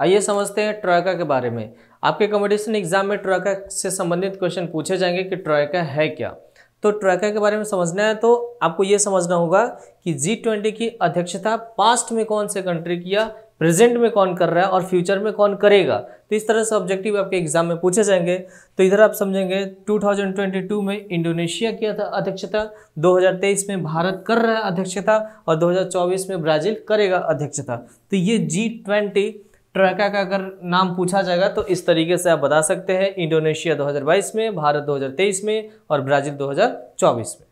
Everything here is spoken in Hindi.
आइए समझते हैं ट्रॉयका के बारे में आपके कॉम्पिटिशन एग्जाम में ट्रॉयका से संबंधित क्वेश्चन पूछे जाएंगे कि ट्रॉयका है क्या तो ट्रॉयका के बारे में समझना है तो आपको ये समझना होगा कि जी ट्वेंटी की अध्यक्षता पास्ट में कौन से कंट्री किया प्रेजेंट में कौन कर रहा है और फ्यूचर में कौन करेगा तो इस तरह से ऑब्जेक्टिव आपके एग्जाम में पूछे जाएंगे तो इधर आप समझेंगे 2022 में इंडोनेशिया किया था अध्यक्षता 2023 में भारत कर रहा है अध्यक्षता और 2024 में ब्राजील करेगा अध्यक्षता तो ये जी ट्वेंटी ट्रैका का अगर नाम पूछा जाएगा तो इस तरीके से आप बता सकते हैं इंडोनेशिया 2022 में भारत 2023 में और ब्राज़ील 2024 में